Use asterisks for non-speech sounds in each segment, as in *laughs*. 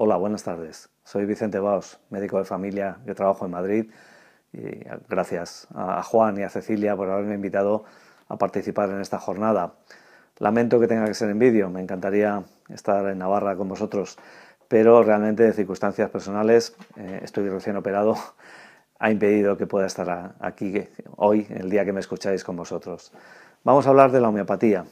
Hola, buenas tardes. Soy Vicente Baos, médico de familia. Yo trabajo en Madrid. Y gracias a Juan y a Cecilia por haberme invitado a participar en esta jornada. Lamento que tenga que ser en vídeo. Me encantaría estar en Navarra con vosotros, pero realmente de circunstancias personales, eh, estoy recién operado, *laughs* ha impedido que pueda estar aquí hoy, el día que me escucháis con vosotros. Vamos a hablar de la homeopatía.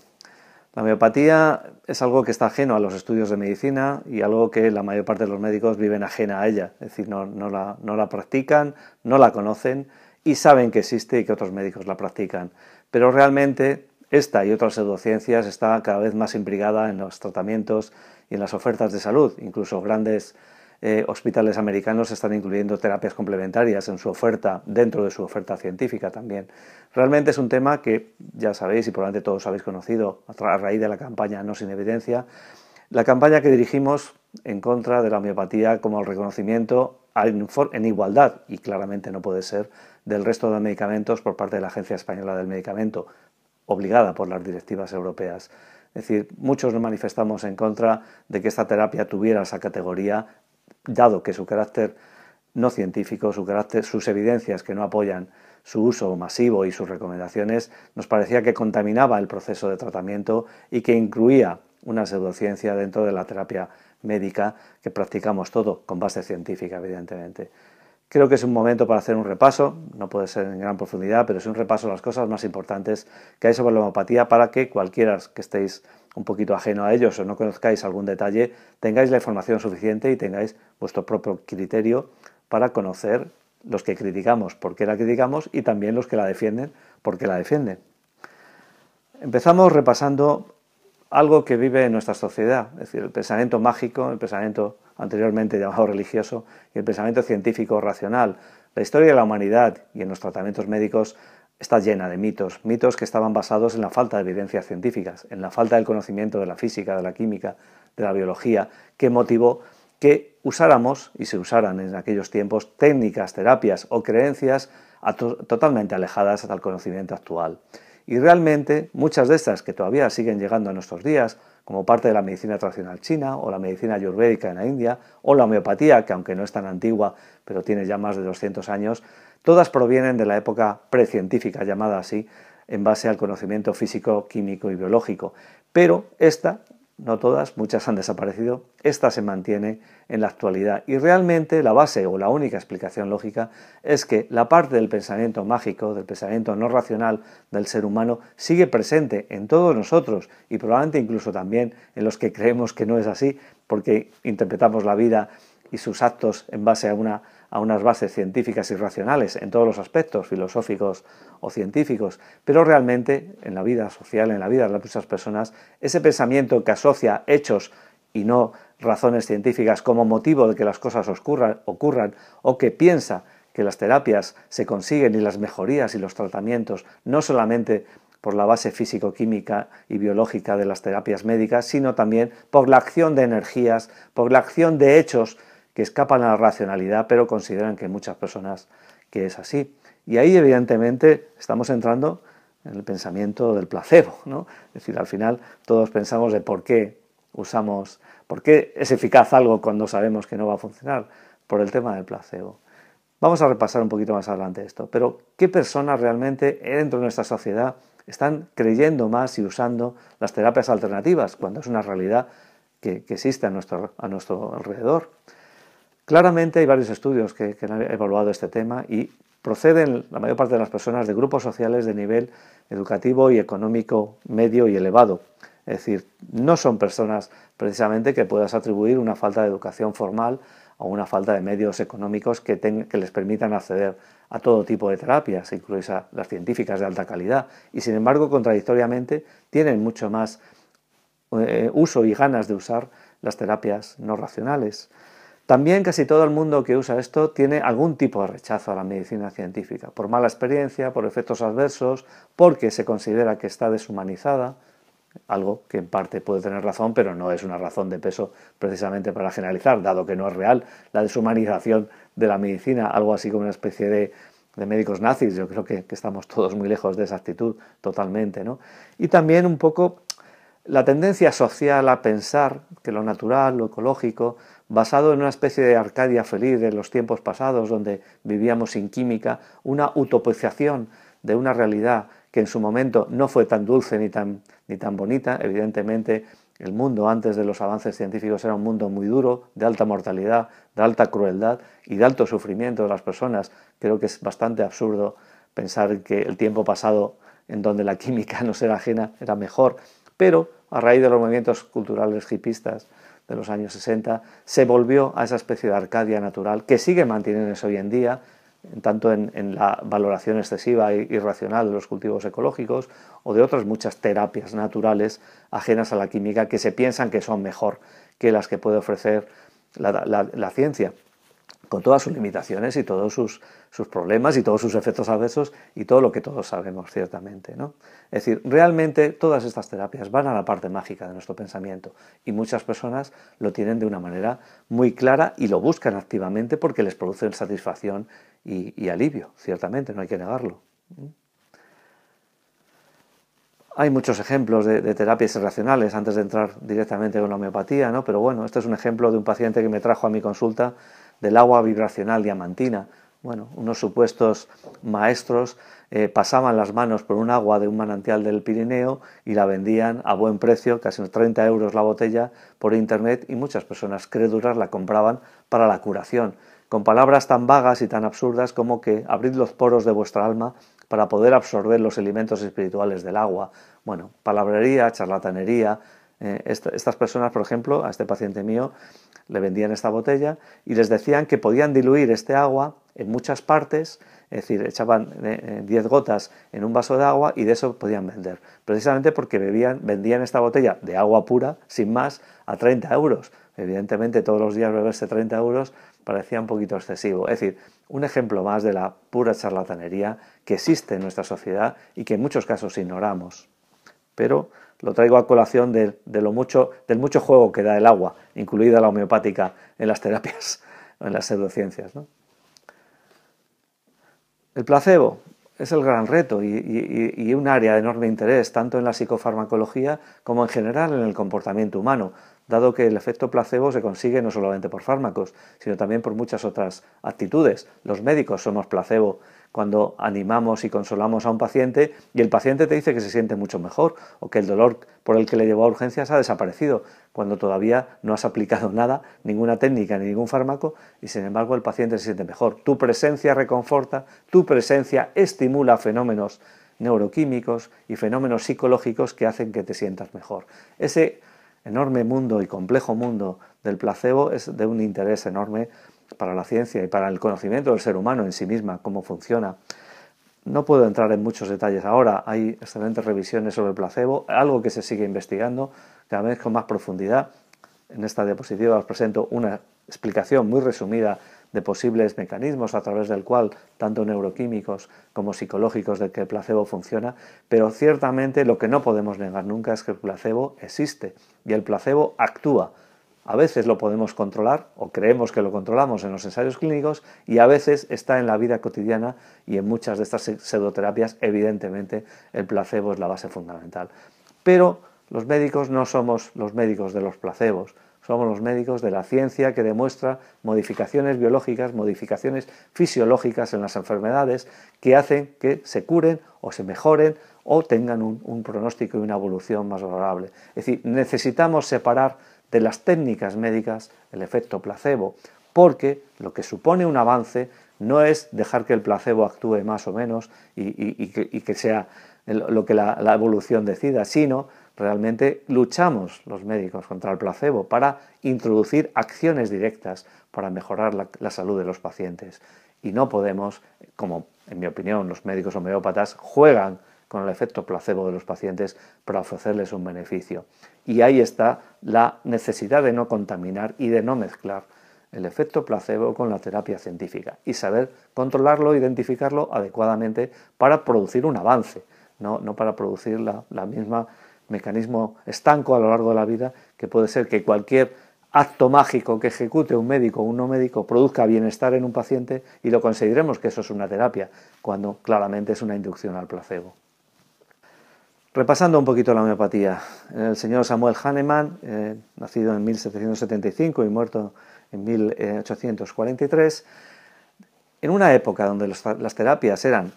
La homeopatía es algo que está ajeno a los estudios de medicina y algo que la mayor parte de los médicos viven ajena a ella, es decir, no, la, practican, no la conocen y saben que existe y que otros médicos la practican. Pero realmente esta y otras pseudociencias está cada vez más imbrigada en los tratamientos y en las ofertas de salud, incluso grandes eh, hospitales americanos están incluyendo terapias complementarias en su oferta, dentro de su oferta científica también. Realmente es un tema que ya sabéis y probablemente todos habéis conocido a raíz de la campaña No sin evidencia, la campaña que dirigimos en contra de la homeopatía como el reconocimiento en igualdad, y claramente no puede ser, del resto de medicamentos por parte de la Agencia Española del Medicamento, obligada por las directivas europeas. Es decir, muchos nos manifestamos en contra de que esta terapia tuviera esa categoría dado que su carácter no científico, su carácter, sus evidencias que no apoyan su uso masivo y sus recomendaciones, nos parecía que contaminaba el proceso de tratamiento y que incluía una pseudociencia dentro de la terapia médica que practicamos todo con base científica, evidentemente. Creo que es un momento para hacer un repaso, no puede ser en gran profundidad, pero es un repaso de las cosas más importantes que hay sobre la homeopatía para que cualquiera que estéis un poquito ajeno a ellos o no conozcáis algún detalle, tengáis la información suficiente y tengáis vuestro propio criterio para conocer los que criticamos, por qué la criticamos y también los que la defienden, por qué la defienden. Empezamos repasando algo que vive en nuestra sociedad, es decir, el pensamiento mágico, el pensamiento anteriormente llamado religioso y el pensamiento científico racional. La historia de la humanidad y en los tratamientos médicos está llena de mitos, mitos que estaban basados en la falta de evidencias científicas, en la falta del conocimiento de la física, de la química, de la biología, que motivó que usáramos, y se usaran en aquellos tiempos, técnicas, terapias o creencias totalmente alejadas al conocimiento actual. Y realmente muchas de estas que todavía siguen llegando a nuestros días, como parte de la medicina tradicional china o la medicina ayurvédica en la India o la homeopatía, que aunque no es tan antigua, pero tiene ya más de 200 años, Todas provienen de la época precientífica, llamada así, en base al conocimiento físico, químico y biológico. Pero esta, no todas, muchas han desaparecido, esta se mantiene en la actualidad. Y realmente la base o la única explicación lógica es que la parte del pensamiento mágico, del pensamiento no racional del ser humano, sigue presente en todos nosotros y probablemente incluso también en los que creemos que no es así, porque interpretamos la vida y sus actos en base a una a unas bases científicas y racionales en todos los aspectos filosóficos o científicos, pero realmente en la vida social, en la vida de las muchas personas, ese pensamiento que asocia hechos y no razones científicas como motivo de que las cosas ocurran, ocurran o que piensa que las terapias se consiguen y las mejorías y los tratamientos no solamente por la base físico-química y biológica de las terapias médicas, sino también por la acción de energías, por la acción de hechos que escapan a la racionalidad, pero consideran que muchas personas que es así. Y ahí evidentemente estamos entrando en el pensamiento del placebo, Es decir, al final todos pensamos de por qué usamos, por qué es eficaz algo cuando sabemos que no va a funcionar, por el tema del placebo. Vamos a repasar un poquito más adelante esto, pero ¿qué personas realmente dentro de nuestra sociedad están creyendo más y usando las terapias alternativas cuando es una realidad que, existe a nuestro alrededor? Claramente hay varios estudios que, han evaluado este tema y proceden la mayor parte de las personas de grupos sociales de nivel educativo y económico medio y elevado. Es decir, no son personas precisamente que puedas atribuir una falta de educación formal o una falta de medios económicos que, les permitan acceder a todo tipo de terapias, incluidas las científicas de alta calidad. Y sin embargo, contradictoriamente, tienen mucho más eh, uso y ganas de usar las terapias no racionales. También casi todo el mundo que usa esto tiene algún tipo de rechazo a la medicina científica, por mala experiencia, por efectos adversos, porque se considera que está deshumanizada, algo que en parte puede tener razón, pero no es una razón de peso precisamente para generalizar, dado que no es real la deshumanización de la medicina, algo así como una especie de, médicos nazis, yo creo que, que, estamos todos muy lejos de esa actitud totalmente, ¿no? Y también un poco la tendencia social a pensar que lo natural, lo ecológico, basado en una especie de Arcadia feliz de los tiempos pasados, donde vivíamos sin química, una utopización de una realidad que en su momento no fue tan dulce ni tan, bonita. Evidentemente, el mundo antes de los avances científicos era un mundo muy duro, de alta mortalidad, de alta crueldad y de alto sufrimiento de las personas. Creo que es bastante absurdo pensar que el tiempo pasado, en donde la química *laughs* no era ajena, era mejor. Pero a raíz de los movimientos culturales hipistas, de los años 60, se volvió a esa especie de Arcadia natural que sigue manteniéndose hoy en día, tanto en, la valoración excesiva e irracional de los cultivos ecológicos o de otras muchas terapias naturales ajenas a la química que se piensan que son mejor que las que puede ofrecer la ciencia con todas sus limitaciones y todos sus, problemas y todos sus efectos adversos y todo lo que todos sabemos ciertamente. Es decir, realmente todas estas terapias van a la parte mágica de nuestro pensamiento y muchas personas lo tienen de una manera muy clara y lo buscan activamente porque les producen satisfacción y, alivio, ciertamente, no hay que negarlo. Hay muchos ejemplos de, terapias irracionales antes de entrar directamente en la homeopatía, pero bueno, este es un ejemplo de un paciente que me trajo a mi consulta del agua vibracional diamantina. Bueno, unos supuestos maestros eh, pasaban las manos por un agua de un manantial del Pirineo y la vendían a buen precio, casi unos 30 euros la botella, por internet y muchas personas crédulas la compraban para la curación, con palabras tan vagas y tan absurdas como que abrid los poros de vuestra alma para poder absorber los elementos espirituales del agua. Bueno, palabrería, charlatanería, eh, estas personas, por ejemplo, a este paciente mío, le vendían esta botella y les decían que podían diluir este agua en muchas partes, es decir, echaban 10 eh, eh, gotas en un vaso de agua y de eso podían vender. Precisamente porque bebían, vendían esta botella de agua pura, sin más, a 30 euros. Evidentemente todos los días beberse este 30 euros parecía un poquito excesivo. Es decir, un ejemplo más de la pura charlatanería que existe en nuestra sociedad y que en muchos casos ignoramos. Pero lo traigo a colación de, lo mucho, del mucho juego que da el agua, incluida la homeopática, en las terapias, *laughs* en las pseudociencias. El placebo es el gran reto y, y, un área de enorme interés, tanto en la psicofarmacología como en general en el comportamiento humano, dado que el efecto placebo se consigue no solamente por fármacos, sino también por muchas otras actitudes. Los médicos somos placebo cuando animamos y consolamos a un paciente y el paciente te dice que se siente mucho mejor o que el dolor por el que le llevó a urgencias ha desaparecido, cuando todavía no has aplicado *laughs* nada, ninguna técnica ni ningún fármaco y sin embargo el paciente se siente mejor. Tu presencia reconforta, tu presencia estimula fenómenos neuroquímicos y fenómenos psicológicos que hacen que te sientas mejor. Ese enorme mundo y complejo mundo del placebo es de un interés enorme para la ciencia y para el conocimiento del ser humano en sí misma, cómo funciona. No puedo entrar en muchos detalles ahora, hay excelentes revisiones sobre el placebo, algo que se sigue investigando cada vez con más profundidad. En esta diapositiva os presento una explicación muy resumida de posibles mecanismos a través del cual tanto neuroquímicos como psicológicos de que el placebo funciona, pero ciertamente lo que no podemos negar nunca es que el placebo existe y el placebo actúa a veces lo podemos controlar o creemos que lo controlamos en los ensayos clínicos y a veces está en la vida cotidiana y en muchas de estas pseudoterapias evidentemente el placebo es la base fundamental. Pero los médicos no somos los médicos de los placebos, somos los médicos de la ciencia que demuestra modificaciones biológicas, modificaciones fisiológicas en las enfermedades que hacen que se curen o se mejoren o tengan un, pronóstico y una evolución más favorable. Es decir, necesitamos separar de las técnicas médicas, el efecto placebo, porque lo que supone un avance no es dejar que el placebo actúe más o menos y, que, sea lo que la, evolución decida, sino realmente luchamos los médicos contra el placebo para introducir acciones directas para mejorar la, la, salud de los pacientes. Y no podemos, como en mi opinión los médicos homeópatas juegan con el efecto placebo de los pacientes para ofrecerles un beneficio. Y ahí está la necesidad de no contaminar y de no mezclar el efecto placebo con la terapia científica y saber controlarlo, identificarlo adecuadamente para producir un avance, no, para producir la, la misma mecanismo estanco a lo largo de la vida que puede ser que cualquier acto mágico que ejecute un médico o un no médico produzca bienestar en un paciente y lo consideremos que eso es una terapia, cuando claramente es una inducción al placebo. Repasando un poquito la homeopatía, el señor Samuel Hahnemann, eh, nacido en 1775 y muerto en 1843, en una época donde las terapias eran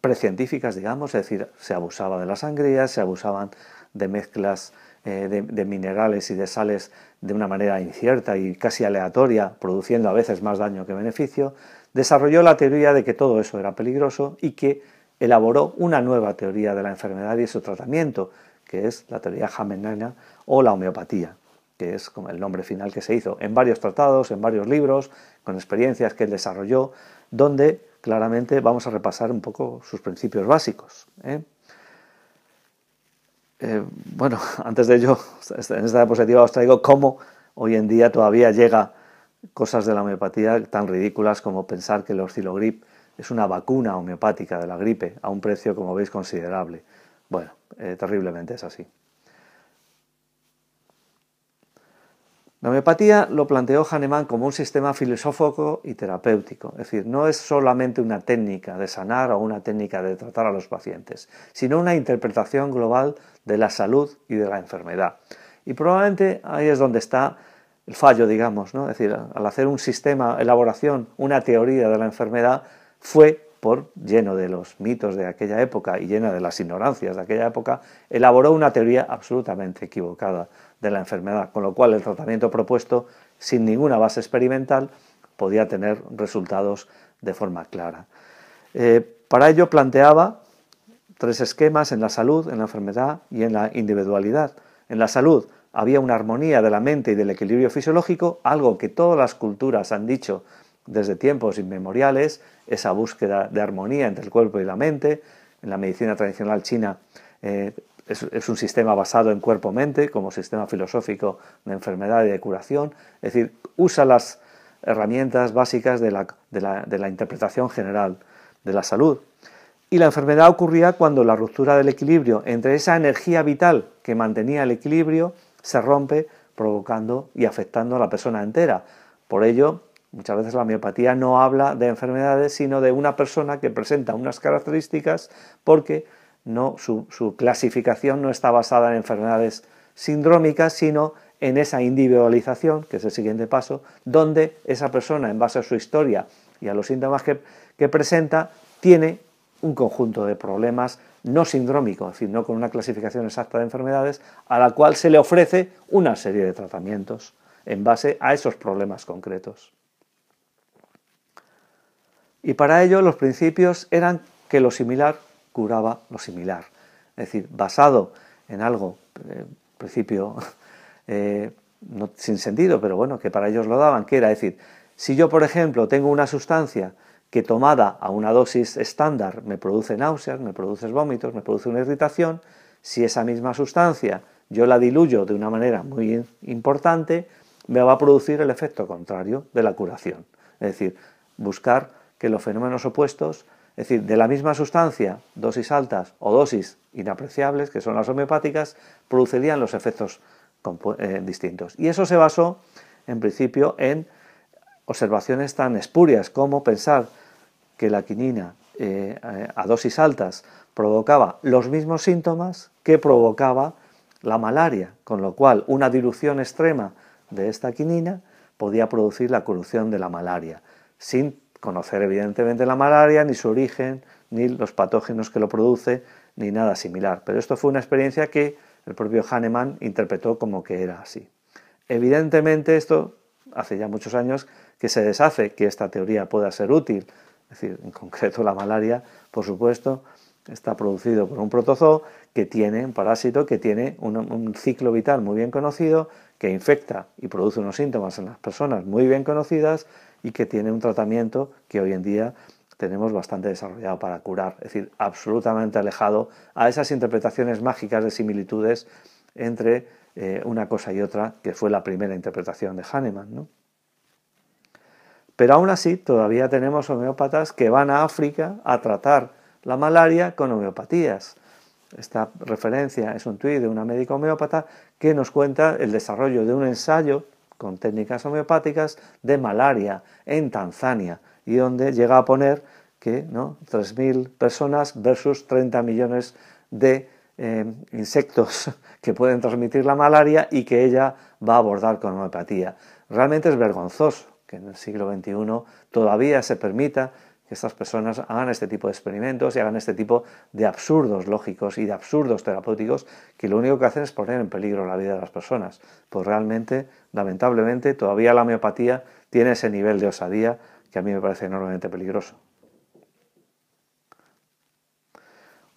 precientíficas, digamos, es decir, se abusaba de la sangría, se abusaban de mezclas eh, de, minerales y de sales de una manera incierta y casi aleatoria, produciendo a veces más daño que beneficio, desarrolló la teoría de que todo eso era peligroso y que elaboró una nueva teoría de la enfermedad y su tratamiento, que es la teoría jamenana o la homeopatía, que es como el nombre final que se hizo, en varios tratados, en varios libros, con experiencias que él desarrolló, donde claramente vamos a repasar un poco sus principios básicos. ¿eh? Eh, bueno, *laughs* antes de ello, en esta diapositiva os traigo cómo hoy en día todavía llega cosas de la homeopatía tan ridículas como pensar que el oscilogrip es una vacuna homeopática de la gripe a un precio, como veis, considerable. Bueno, eh, terriblemente es así. La homeopatía lo planteó Hahnemann como un sistema filosófico y terapéutico, es decir, no es solamente una técnica de sanar o una técnica de tratar a los pacientes, sino una interpretación global de la salud y de la enfermedad. Y probablemente ahí es donde está el fallo, digamos, ¿no? es decir, al hacer un sistema, elaboración, una teoría de la enfermedad, fue por lleno de los mitos de aquella época y llena de las ignorancias de aquella época, elaboró una teoría absolutamente equivocada de la enfermedad, con lo cual el tratamiento propuesto, sin ninguna base experimental, podía tener resultados de forma clara. Eh, para ello planteaba tres esquemas en la salud, en la enfermedad y en la individualidad. En la salud había una armonía de la mente y del equilibrio fisiológico, algo que todas las culturas han dicho desde tiempos inmemoriales esa búsqueda de armonía entre el cuerpo y la mente. En la medicina tradicional china eh, es, un sistema basado en cuerpo-mente como sistema filosófico de enfermedad y de curación. Es decir, usa las herramientas básicas de la, de la interpretación general de la salud. Y la enfermedad ocurría cuando la ruptura del equilibrio entre esa energía vital que mantenía el equilibrio se rompe provocando y afectando a la persona entera. Por ello, Muchas veces la miopatía no habla de enfermedades, sino de una persona que presenta unas características porque su, clasificación no está basada en enfermedades sindrómicas, sino en esa individualización, que es el siguiente paso, donde esa persona, en base a su historia y a los síntomas que, que presenta, tiene un conjunto de problemas no sindrómicos, es decir, no con una clasificación exacta de enfermedades, a la cual se le ofrece una serie de tratamientos en base a esos problemas concretos. Y para ello los principios eran que lo similar curaba lo similar. Es decir, basado en algo, eh, principio *laughs* eh, sin sentido, pero bueno, que para ellos lo daban, que era decir, si yo, por ejemplo, tengo una sustancia que tomada a una dosis estándar me produce náuseas, me produce vómitos, me produce una irritación, si esa misma sustancia yo la diluyo de una manera muy importante, me va a producir el efecto contrario de la curación. Es decir, buscar que los fenómenos opuestos, es decir, de la misma sustancia, dosis altas o dosis inapreciables, que son las homeopáticas, producirían los efectos eh, distintos. Y eso se basó, en principio, en observaciones tan espurias como pensar que la quinina eh, eh, a dosis altas provocaba los mismos síntomas que provocaba la malaria, con lo cual una dilución extrema de esta quinina podía producir la corrupción de la malaria, sin conocer evidentemente la malaria, ni su origen, ni los patógenos que lo produce, ni nada similar. Pero esto fue una experiencia que el propio Hahnemann interpretó como que era así. Evidentemente esto hace ya muchos años que se deshace que esta teoría pueda ser útil, es decir, en concreto la malaria, por supuesto, está producido por un protozoo que tiene un parásito que tiene un, ciclo vital muy bien conocido, que infecta y produce unos síntomas en las personas muy bien conocidas y que tiene un tratamiento que hoy en día tenemos bastante desarrollado para curar, es decir, absolutamente alejado a esas interpretaciones mágicas de similitudes entre eh, una cosa y otra, que fue la primera interpretación de Hahnemann. Pero aún así, todavía tenemos homeópatas que van a África a tratar la malaria con homeopatías. Esta referencia es un tuit de una médica homeópata que nos cuenta el desarrollo de un ensayo con técnicas homeopáticas de malaria en Tanzania y donde llega a poner que ¿no? 3.000 personas versus 30 millones de eh, insectos *laughs* que pueden transmitir la malaria y que ella va a abordar con homeopatía. Realmente es vergonzoso que en el siglo XXI todavía se permita que estas personas hagan este tipo de experimentos y hagan este tipo de absurdos lógicos y de absurdos terapéuticos que lo único que hacen es poner en peligro la vida de las personas. Pues realmente, lamentablemente, todavía la homeopatía tiene ese nivel de osadía que a mí me parece enormemente peligroso.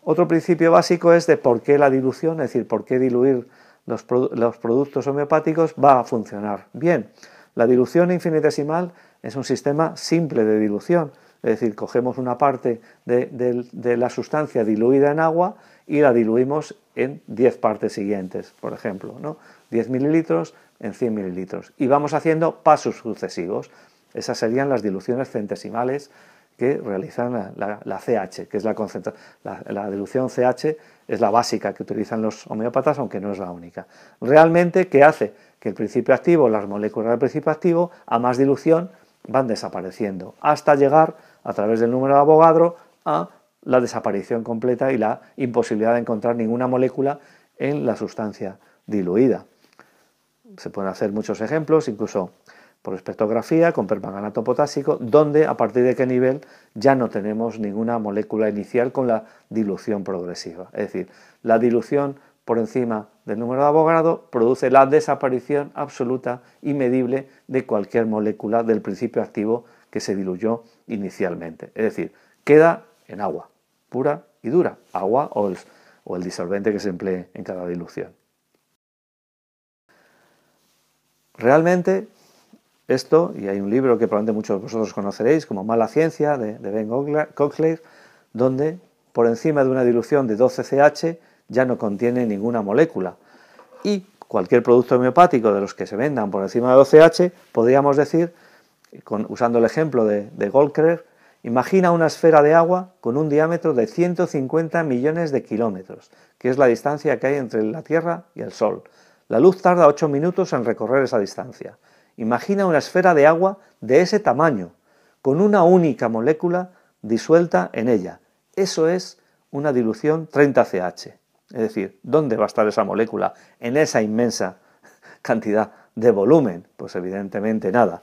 Otro principio básico es de por qué la dilución, es decir, por qué diluir los, productos homeopáticos va a funcionar. Bien, la dilución infinitesimal es un sistema simple de dilución es decir, cogemos una parte de, la sustancia diluida en agua y la diluimos en 10 partes siguientes, por ejemplo, ¿no? 10 mililitros en 100 mililitros. Y vamos haciendo pasos sucesivos. Esas serían las diluciones centesimales que realizan la, CH, que es la concentración. La, la, dilución CH es la básica que utilizan los homeópatas, aunque no es la única. Realmente, ¿qué hace? Que el principio activo, las moléculas del principio activo, a más dilución, van desapareciendo, hasta llegar a través del número de abogado a la desaparición completa y la imposibilidad de encontrar ninguna molécula en la sustancia diluida. Se pueden hacer muchos ejemplos, incluso por espectrografía con permanganato potásico, donde a partir de qué nivel ya no tenemos ninguna molécula inicial con la dilución progresiva. Es decir, la dilución por encima del número de abogado produce la desaparición absoluta y medible de cualquier molécula del principio activo que se diluyó inicialmente. Es decir, queda en agua, pura y dura, agua o el, disolvente que se emplee en cada dilución. Realmente, esto, y hay un libro que probablemente muchos de vosotros conoceréis, como Mala Ciencia, de, Ben Coxley, donde por encima de una dilución de 12CH ya no contiene ninguna molécula. Y cualquier producto homeopático de los que se vendan por encima de 12H, podríamos decir usando el ejemplo de, de imagina una esfera de agua con un diámetro de 150 millones de kilómetros, que es la distancia que hay entre la Tierra y el Sol. La luz tarda 8 minutos en recorrer esa distancia. Imagina una esfera de agua de ese tamaño, con una única molécula disuelta en ella. Eso es una dilución 30CH. Es decir, ¿dónde va a estar esa molécula en esa inmensa cantidad de volumen? Pues evidentemente nada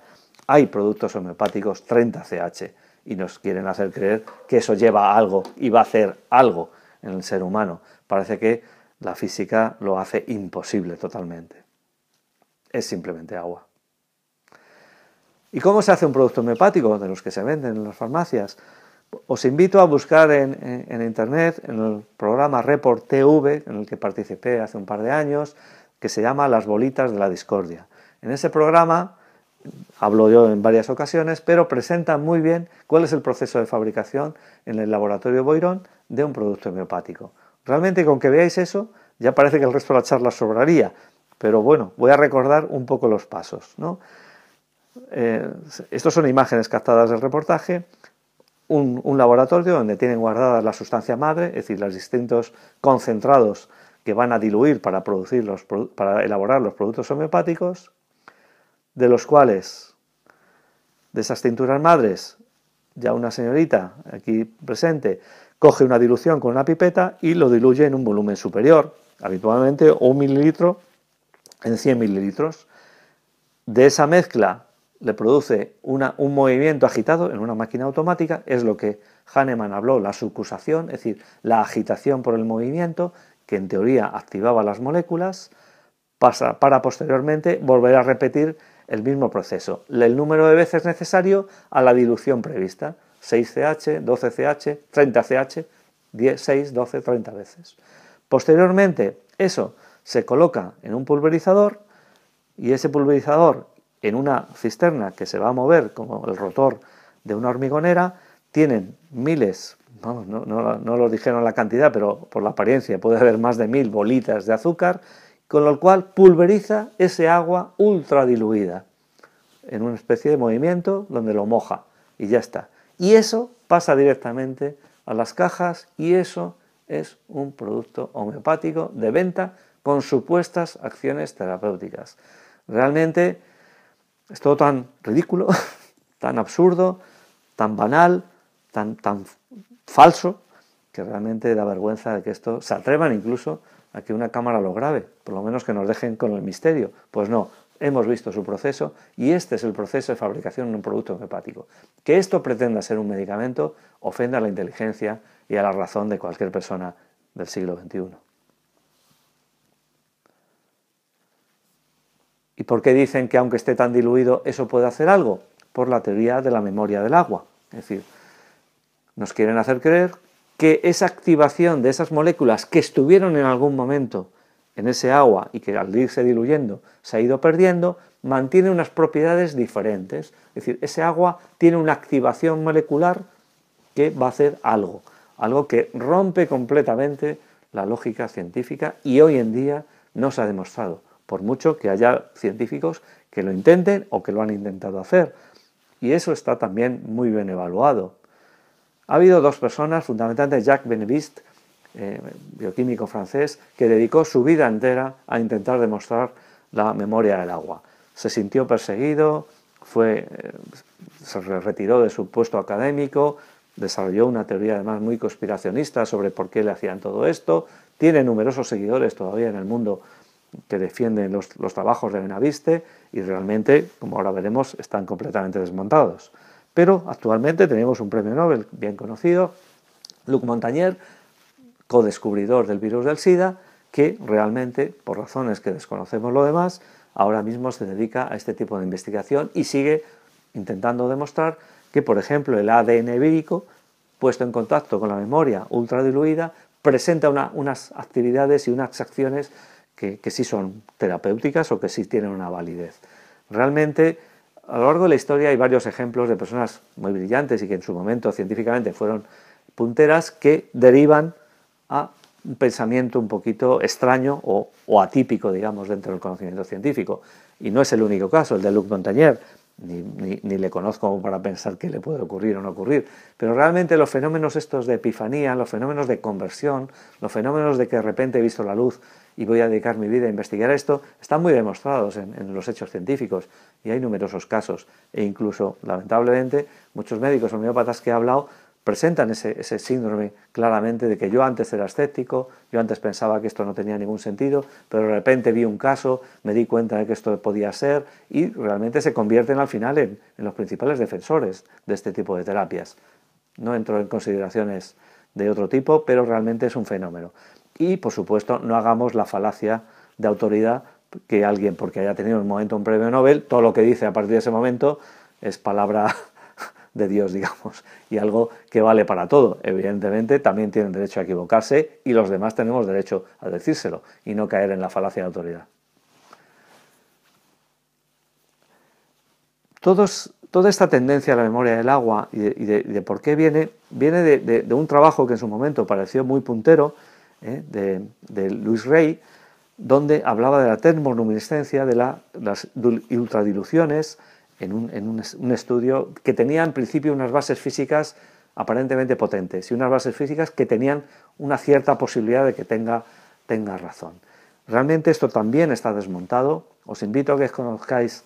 hay productos homeopáticos 30CH y nos quieren hacer creer que eso lleva algo y va a hacer algo en el ser humano. Parece que la física lo hace imposible totalmente. Es simplemente agua. ¿Y cómo se hace un producto homeopático de los que se venden en las farmacias? Os invito a buscar en, en, internet, en el programa Report TV, en el que participé hace un par de años, que se llama Las bolitas de la discordia. En ese programa hablo yo en varias ocasiones, pero presentan muy bien cuál es el proceso de fabricación en el laboratorio Boirón de un producto homeopático. Realmente con que veáis eso, ya parece que el resto de la charla sobraría, pero bueno, voy a recordar un poco los pasos. ¿no? Eh, estos son imágenes captadas del reportaje, un, laboratorio donde tienen guardadas la sustancia madre, es decir, los distintos concentrados que van a diluir para, para elaborar los productos homeopáticos, de los cuales, de esas cinturas madres, ya una señorita aquí presente coge una dilución con una pipeta y lo diluye en un volumen superior, habitualmente un mililitro en 100 mililitros. De esa mezcla le produce un movimiento agitado en una máquina automática, es lo que Hahnemann habló, la sucusación, es decir, la agitación por el movimiento, que en teoría activaba las moléculas, para posteriormente volver a repetir el mismo proceso, el número de veces necesario a la dilución prevista, 6CH, 12CH, 30CH, 6, 12, 30 veces. Posteriormente, eso se coloca en un pulverizador y ese pulverizador en una cisterna que se va a mover como el rotor de una hormigonera, tienen miles, no, no lo dijeron la cantidad, pero por la apariencia puede haber más de mil bolitas de azúcar con lo cual pulveriza ese agua ultradiluida en una especie de movimiento donde lo moja y ya está. Y eso pasa directamente a las cajas y eso es un producto homeopático de venta con supuestas acciones terapéuticas. Realmente es todo tan ridículo, *laughs* tan absurdo, tan banal, tan, tan falso, que realmente da vergüenza de que esto se atrevan incluso a que una cámara lo grabe, por lo menos que nos dejen con el misterio. Pues no, hemos visto su proceso y este es el proceso de fabricación de un producto hepático. Que esto pretenda ser un medicamento ofende a la inteligencia y a la razón de cualquier persona del siglo XXI. ¿Y por qué dicen que aunque esté tan diluido eso puede hacer algo? Por la teoría de la memoria del agua. Es decir, nos quieren hacer creer que esa activación de esas moléculas que estuvieron en algún momento en ese agua y que al irse diluyendo se ha ido perdiendo, mantiene unas propiedades diferentes. Es decir, ese agua tiene una activación molecular que va a hacer algo, algo que rompe completamente la lógica científica y hoy en día no se ha demostrado, por mucho que haya científicos que lo intenten o que lo han intentado hacer. Y eso está también muy bien evaluado. Ha habido dos personas, fundamentalmente Jacques Benaviste, eh, bioquímico francés, que dedicó su vida entera a intentar demostrar la memoria del agua. Se sintió perseguido, fue, eh, se retiró de su puesto académico, desarrolló una teoría además muy conspiracionista sobre por qué le hacían todo esto, tiene numerosos seguidores todavía en el mundo que defienden los, los trabajos de Benaviste y realmente, como ahora veremos, están completamente desmontados. Pero actualmente tenemos un premio Nobel bien conocido, Luc Montagnier, co-descubridor del virus del SIDA, que realmente, por razones que desconocemos lo demás, ahora mismo se dedica a este tipo de investigación y sigue intentando demostrar que, por ejemplo, el ADN vírico, puesto en contacto con la memoria ultradiluida, presenta unas actividades y unas acciones que, que sí son terapéuticas o que sí tienen una validez. Realmente a lo largo de la historia hay varios ejemplos de personas muy brillantes y que en su momento científicamente fueron punteras que derivan a un pensamiento un poquito extraño o, o atípico, digamos, dentro del conocimiento científico. Y no es el único caso, el de Luc Montagnier, ni, ni, le conozco para pensar qué le puede ocurrir o no ocurrir. Pero realmente los fenómenos estos de epifanía, los fenómenos de conversión, los fenómenos de que de repente he visto la luz y voy a dedicar mi vida a investigar esto, están muy demostrados en, en los hechos científicos y hay numerosos casos. E incluso, lamentablemente, muchos médicos homeópatas que he hablado presentan ese, síndrome claramente de que yo antes era escéptico, yo antes pensaba que esto no tenía ningún sentido, pero de repente vi un caso, me di cuenta de que esto podía ser y realmente se convierten al final en, en los principales defensores de este tipo de terapias. No entro en consideraciones de otro tipo, pero realmente es un fenómeno. Y por supuesto, no hagamos la falacia de autoridad que alguien, porque haya tenido en un momento un premio Nobel, todo lo que dice a partir de ese momento es palabra de Dios, *laughs* digamos, y algo que vale para todo. Evidentemente, también tienen derecho a equivocarse y los demás tenemos derecho a decírselo y no caer en la falacia de autoridad. toda esta tendencia a la memoria del agua y de, por qué viene, viene de, un trabajo que en su momento pareció muy puntero, ¿eh? de, Luis Rey, donde hablaba de la termoluminiscencia, de las ultradiluciones, en, un, estudio que tenía en principio unas bases físicas aparentemente potentes y unas bases físicas que tenían una cierta posibilidad de que tenga, tenga razón. Realmente esto también está desmontado. Os invito a que conozcáis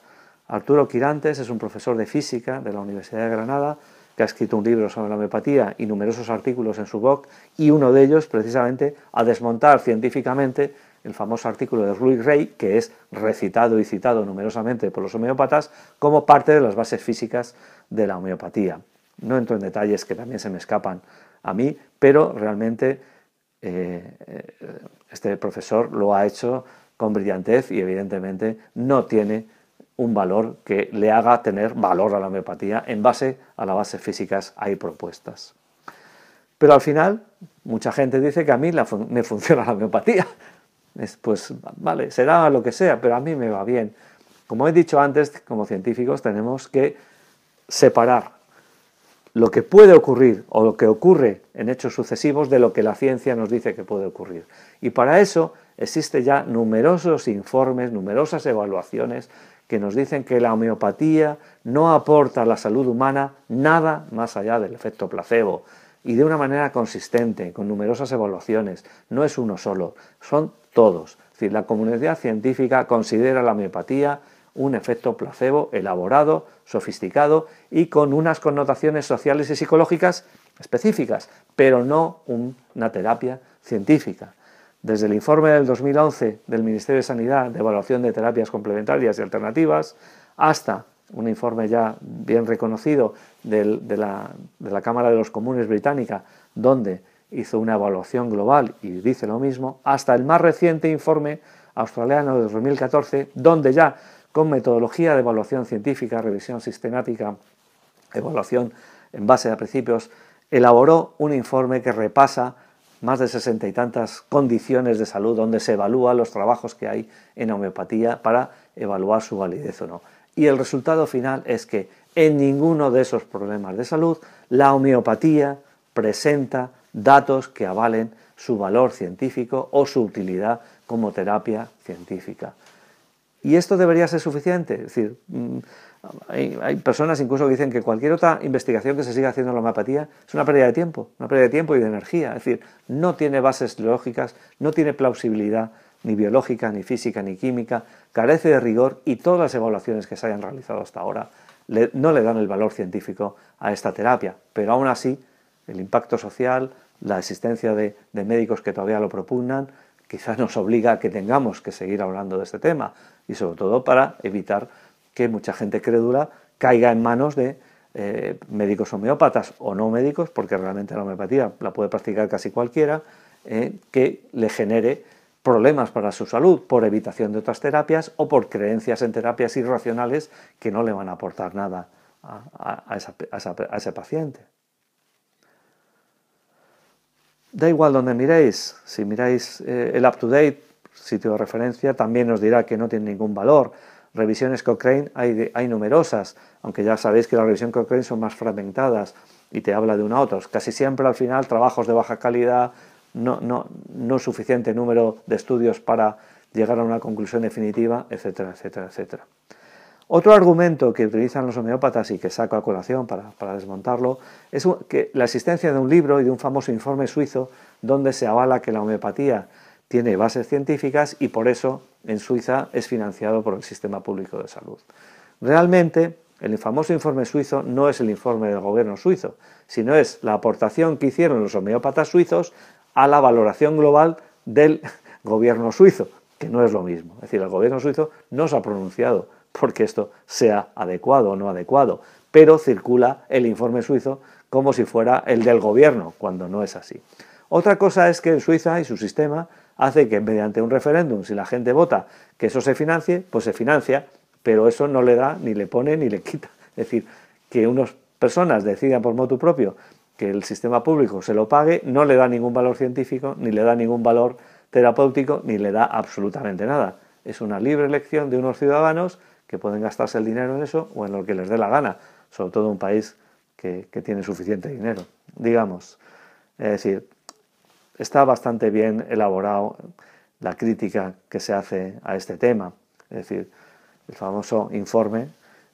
a Arturo Quirantes, es un profesor de física de la Universidad de Granada, que ha escrito un libro sobre la homeopatía y numerosos artículos en su blog, y uno de ellos precisamente a desmontar científicamente el famoso artículo de Ruiz Rey, que es recitado y citado numerosamente por los homeópatas como parte de las bases físicas de la homeopatía. No entro en detalles que también se me escapan a mí, pero realmente eh, eh, este profesor lo ha hecho con brillantez y evidentemente no tiene un valor que le haga tener valor a la homeopatía en base a las bases físicas ahí propuestas. Pero al final, mucha gente dice que a mí me funciona la homeopatía pues vale, será lo que sea, pero a mí me va bien. Como he dicho antes, como científicos tenemos que separar lo que puede ocurrir o lo que ocurre en hechos sucesivos de lo que la ciencia nos dice que puede ocurrir. Y para eso existen ya numerosos informes, numerosas evaluaciones que nos dicen que la homeopatía no aporta a la salud humana nada más allá del efecto placebo y de una manera consistente, con numerosas evaluaciones. No es uno solo, son todos. decir, la comunidad científica considera la homeopatía un efecto placebo elaborado, sofisticado y con unas connotaciones sociales y psicológicas específicas, pero no una terapia científica. Desde el informe del 2011 del Ministerio de Sanidad de evaluación de terapias complementarias y alternativas hasta un informe ya bien reconocido de la Cámara de los Comunes británica, donde hizo una evaluación global y dice lo mismo, hasta el más reciente informe australiano de 2014, donde ya con metodología de evaluación científica, revisión sistemática, evaluación en base a principios, elaboró un informe que repasa más de sesenta y tantas condiciones de salud donde se evalúa los trabajos que hay en homeopatía para evaluar su validez o no. Y el resultado final es que en ninguno de esos problemas de salud la homeopatía presenta datos que avalen su valor científico o su utilidad como terapia científica. Y esto debería ser suficiente. decir, mm, hay, personas incluso que dicen que cualquier otra investigación que se siga haciendo en la homeopatía es una pérdida de tiempo, una pérdida de tiempo y de energía. Es decir, no tiene bases lógicas, no tiene plausibilidad ni biológica, ni física, ni química, carece de rigor y todas las evaluaciones que se hayan realizado hasta ahora no le dan el valor científico a esta terapia. Pero aún así el impacto social, la existencia de, médicos que todavía lo propugnan, quizás nos obliga a que tengamos que seguir hablando de este tema y sobre todo para evitar que mucha gente crédula caiga en manos de eh, médicos homeópatas o no médicos, porque realmente la homeopatía la puede practicar casi cualquiera, eh, que le genere problemas para su salud por evitación de otras terapias o por creencias en terapias irracionales que no le van a aportar nada a, ese paciente. Da igual donde miréis, si miráis eh, el up-to-date, sitio de referencia, también os dirá que no tiene ningún valor. Revisiones Cochrane hay, numerosas, aunque ya sabéis que las revisiones Cochrane son más fragmentadas y te habla de una a otra. Casi siempre al final trabajos de baja calidad, no suficiente número de estudios para llegar a una conclusión definitiva, etcétera, etcétera, etcétera. Otro argumento que utilizan los homeópatas y que saco a colación para, desmontarlo es que la existencia de un libro y de un famoso informe suizo donde se avala que la homeopatía tiene bases científicas y por eso en Suiza es financiado por el sistema público de salud. Realmente, el famoso informe suizo no es el informe del gobierno suizo, sino es la aportación que hicieron los homeópatas suizos a la valoración global del *laughs* gobierno suizo, que no es lo mismo. Es decir, el gobierno suizo no se ha pronunciado porque esto sea adecuado o no adecuado, pero circula el informe suizo como si fuera el del gobierno, cuando no es así. Otra cosa es que en Suiza y su sistema hace que mediante un referéndum, si la gente vota que eso se financie, pues se financia, pero eso no le da, ni le pone, ni le quita. Es decir, que unas personas decidan por motu propio que el sistema público se lo pague, no le da ningún valor científico, ni le da ningún valor terapéutico, ni le da absolutamente nada. Es una libre elección de unos ciudadanos que pueden gastarse el dinero en eso o en lo que les dé la gana, sobre todo un país que, tiene suficiente dinero, digamos. Es decir, está bastante bien elaborado la crítica que se hace a este tema. Es decir, el famoso informe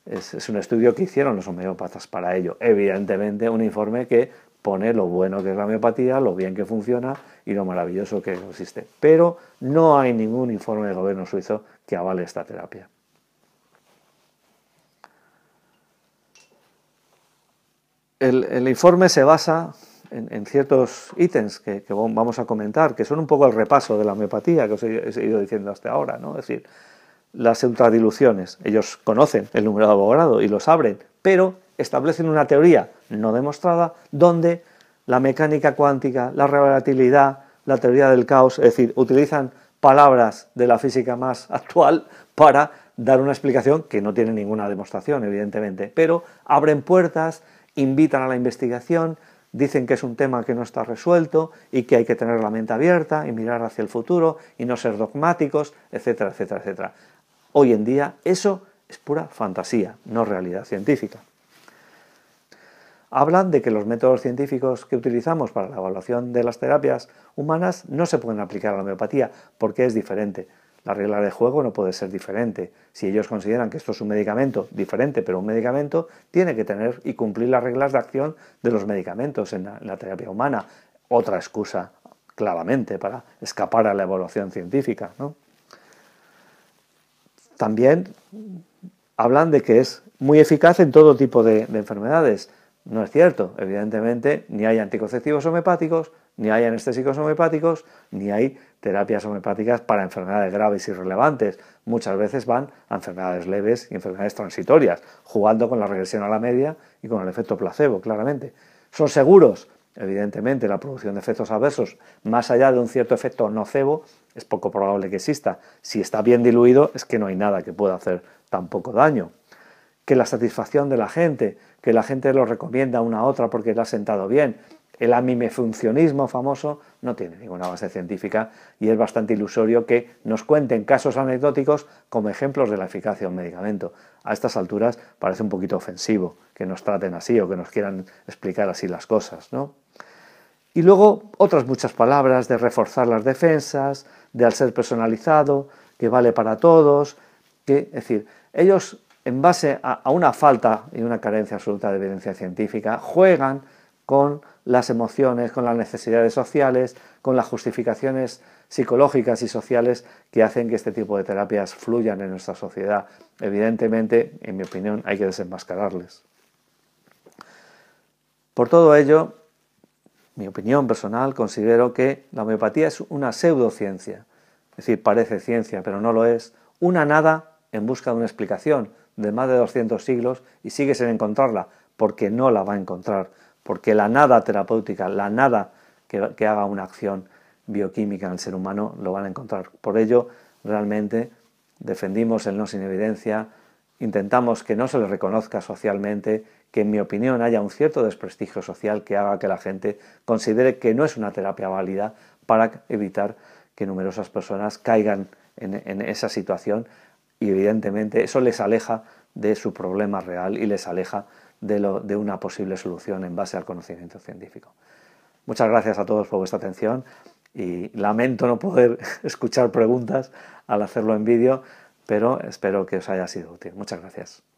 es, un estudio que hicieron los homeópatas para ello. Evidentemente, un informe que pone lo bueno que es la homeopatía, lo bien que funciona y lo maravilloso que existe. Pero no hay ningún informe del gobierno suizo que avale esta terapia. el, informe se basa en, ciertos ítems que, vamos a comentar, que son un poco el repaso de la homeopatía que os he, ido diciendo hasta ahora, ¿no? Es decir, las ultradiluciones. Ellos conocen el número de abogado y los abren, pero establecen una teoría no demostrada donde la mecánica cuántica, la relatividad, la teoría del caos, es decir, utilizan palabras de la física más *laughs* actual para dar una explicación que no tiene ninguna demostración, evidentemente, pero abren puertas invitan a la investigación, dicen que es un tema que no está resuelto y que hay que tener la mente abierta y mirar hacia el futuro y no ser dogmáticos, etcétera, etcétera, etcétera. Hoy en día eso es pura fantasía, no realidad científica. Hablan de que los métodos científicos que utilizamos para la evaluación de las terapias humanas no se pueden aplicar a la homeopatía porque es diferente. La regla de juego no puede ser diferente. Si ellos consideran que esto es un medicamento diferente, pero un medicamento, tiene que tener y cumplir las reglas de acción de los medicamentos en la, terapia humana. Otra excusa, claramente, para escapar a la evaluación científica. También hablan de que es muy eficaz en todo tipo de, enfermedades. No es cierto, evidentemente, ni hay anticonceptivos homeopáticos, ni hay anestésicos homeopáticos, ni hay terapias homeopáticas para enfermedades graves y relevantes. Muchas veces van a enfermedades leves y enfermedades transitorias, jugando con la regresión a la media y con el efecto placebo, claramente. Son seguros, evidentemente, la producción de efectos adversos, más allá de un cierto efecto nocebo, es poco probable que exista. Si está bien diluido, es que no hay nada que pueda hacer tampoco daño. Que la satisfacción de la gente, que la gente lo recomienda una a otra porque la ha sentado bien, el amimefuncionismo famoso no tiene ninguna base científica y es bastante ilusorio que nos cuenten casos anecdóticos como ejemplos de la eficacia de un medicamento. A estas alturas parece un poquito ofensivo que nos traten así o que nos quieran explicar así las cosas, Y luego otras muchas palabras de reforzar las defensas, de al ser personalizado, que vale para todos, que, es decir, ellos en base a una falta y una carencia absoluta de evidencia científica juegan con las emociones, con las necesidades sociales, con las justificaciones psicológicas y sociales que hacen que este tipo de terapias fluyan en nuestra sociedad. Evidentemente, en mi opinión, hay que desenmascararles. Por todo ello, mi opinión personal, considero que la homeopatía es una pseudociencia. Es decir, parece ciencia, pero no lo es. Una nada en busca de una explicación de más de 200 siglos y sigue sin encontrarla, porque no la va a encontrar porque la nada terapéutica, la nada que, haga una acción bioquímica en el ser humano, lo van a encontrar. Por ello, realmente defendimos el no sin evidencia, intentamos que no se le reconozca socialmente, que en mi opinión haya un cierto desprestigio social que haga que la gente considere que no es una terapia válida para evitar que numerosas personas caigan en esa situación y evidentemente eso les aleja de su problema real y les aleja de, una posible solución en base al conocimiento científico. Muchas gracias a todos por vuestra atención y lamento no poder *laughs* escuchar preguntas al hacerlo en vídeo, pero espero que os haya sido útil. Muchas gracias.